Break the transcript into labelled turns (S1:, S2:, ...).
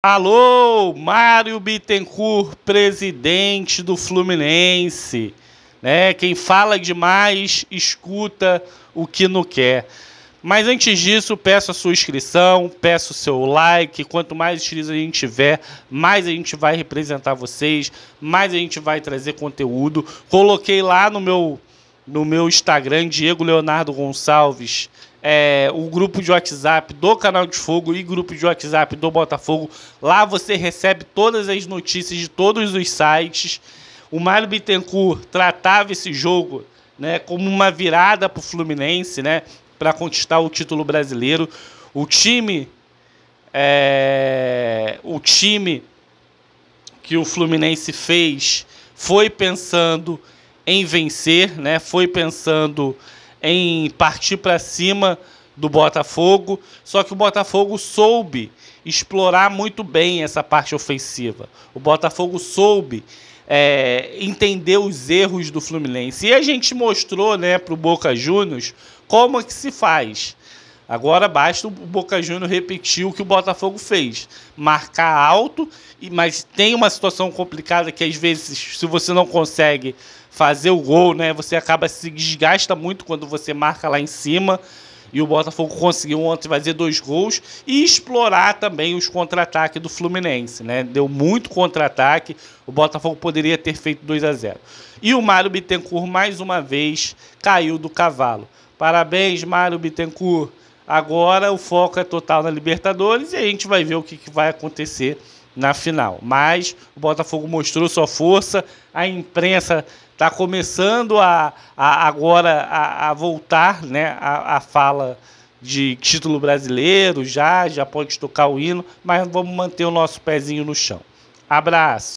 S1: Alô, Mário Bittencourt, presidente do Fluminense. Né? Quem fala demais escuta o que não quer. Mas antes disso, peço a sua inscrição, peço o seu like. Quanto mais inscritos a gente tiver, mais a gente vai representar vocês, mais a gente vai trazer conteúdo. Coloquei lá no meu, no meu Instagram, Diego Leonardo Gonçalves é, o grupo de WhatsApp do Canal de Fogo e grupo de WhatsApp do Botafogo. Lá você recebe todas as notícias de todos os sites. O Mário Bittencourt tratava esse jogo né, como uma virada para o Fluminense né, para conquistar o título brasileiro. O time. É, o time que o Fluminense fez foi pensando em vencer, né? Foi pensando em partir para cima do Botafogo, só que o Botafogo soube explorar muito bem essa parte ofensiva. O Botafogo soube é, entender os erros do Fluminense. E a gente mostrou né, para o Boca Juniors como é que se faz. Agora basta o Boca Juniors repetir o que o Botafogo fez, marcar alto, mas tem uma situação complicada que às vezes se você não consegue fazer o gol, né, você acaba se desgasta muito quando você marca lá em cima. E o Botafogo conseguiu ontem fazer dois gols e explorar também os contra-ataques do Fluminense, né? Deu muito contra-ataque. O Botafogo poderia ter feito 2 a 0. E o Mário Bittencourt mais uma vez caiu do cavalo. Parabéns, Mário Bittencourt. Agora o foco é total na Libertadores e a gente vai ver o que, que vai acontecer na final. Mas o Botafogo mostrou sua força, a imprensa está começando a, a agora a, a, voltar né, a, a fala de título brasileiro, já, já pode tocar o hino, mas vamos manter o nosso pezinho no chão. Abraço!